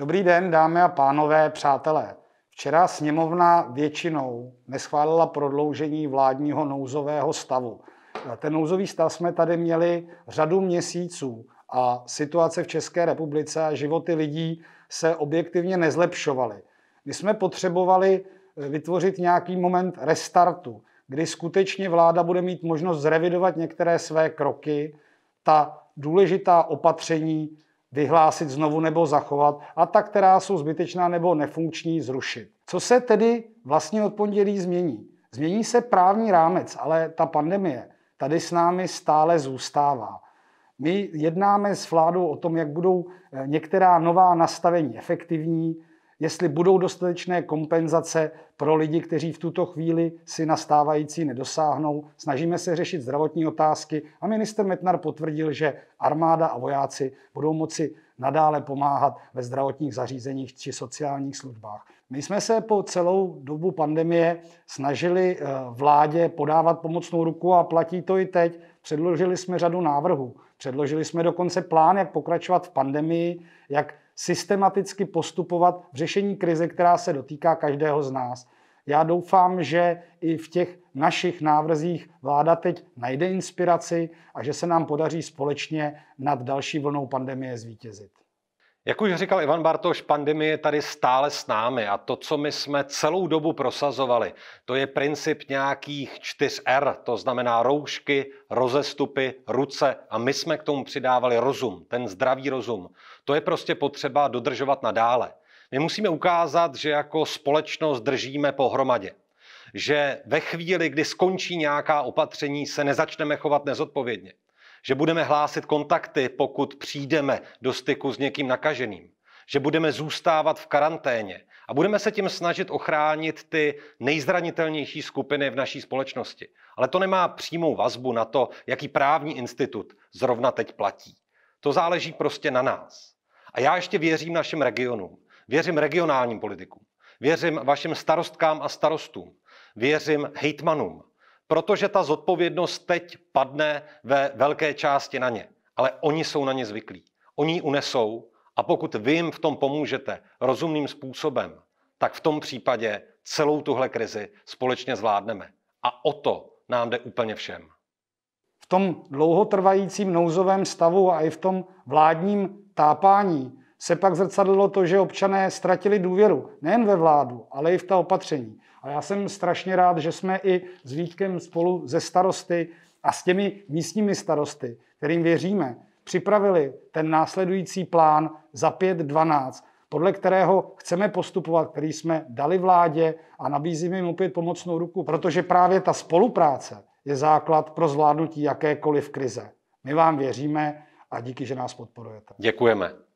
Dobrý den, dámy a pánové, přátelé. Včera sněmovna většinou neschválila prodloužení vládního nouzového stavu. Ten nouzový stav jsme tady měli řadu měsíců a situace v České republice a životy lidí se objektivně nezlepšovaly. My jsme potřebovali eh, vytvořit nějaký moment restartu, kdy skutečně vláda bude mít možnost zrevidovat některé své kroky, ta důležitá opatření vyhlásit znovu nebo zachovat a ta, která jsou zbytečná nebo nefunkční, zrušit. Co se tedy vlastně od pondělí změní? Změní se právní rámec, ale ta pandemie tady s námi stále zůstává. My jednáme s vládou o tom, jak budou eh, některá nová nastavení efektivní, jestli budou dostatečné kompenzace pro lidi, kteří v tuto chvíli si nastávající nedosáhnou. Snažíme se řešit zdravotní otázky a minister Metnar potvrdil, že armáda a vojáci budou moci nadále pomáhat ve zdravotních zařízeních či sociálních službách. My jsme se po celou dobu pandemie snažili eh, vládě podávat pomocnou ruku a platí to i teď. Předložili jsme řadu návrhů, předložili jsme dokonce plán, jak pokračovat v pandemii, jak systematicky postupovat v řešení krize, která se dotýká každého z nás. Já doufám, že i v těch našich návrzích vláda teď najde inspiraci a že se nám podaří společně nad další vlnou pandemie zvítězit. Jak už říkal Ivan Bartoš, pandemie je tady stále s námi a to, co my jsme celou dobu prosazovali, to je princip nějakých 4R, to znamená roušky, rozestupy, ruce a my jsme k tomu přidávali rozum, ten zdravý rozum. To je prostě potřeba dodržovat nadále. My musíme ukázat, že jako společnost držíme pohromadě že ve chvíli, kdy skončí nějaká opatření, se nezačneme chovat nezodpovědně že budeme hlásit kontakty, pokud přijdeme do styku s někým nakaženým, že budeme zůstávat v karanténě a budeme se tím snažit ochránit ty nejzranitelnější skupiny v naší společnosti. Ale to nemá přímou vazbu na to, jaký právní institut zrovna teď platí. To záleží prostě na nás. A já ještě věřím našim regionům. Věřím regionálním politikům. Věřím vašim starostkám a starostům. Věřím hejtmanům protože ta zodpovědnost teď padne ve velké části na ně. Ale oni jsou na ně zvyklí. Oni ji unesou a pokud vy jim v tom pomůžete rozumným způsobem, tak v tom případě celou tuhle krizi společně zvládneme. A o to nám jde úplně všem. V tom dlouhotrvajícím nouzovém stavu a i v tom vládním tápání se pak zrcadlilo to, že občané ztratili důvěru nejen ve vládu, ale i v ta opatření. A já jsem strašně rád, že jsme i s Vítkem spolu ze starosty a s těmi místními starosty, kterým věříme, připravili ten následující plán za 5.12, podle kterého chceme postupovat, který jsme dali vládě a nabízíme jim opět pomocnou ruku, protože právě ta spolupráce je základ pro zvládnutí jakékoliv krize. My vám věříme a díky, že nás podporujete. Děkujeme.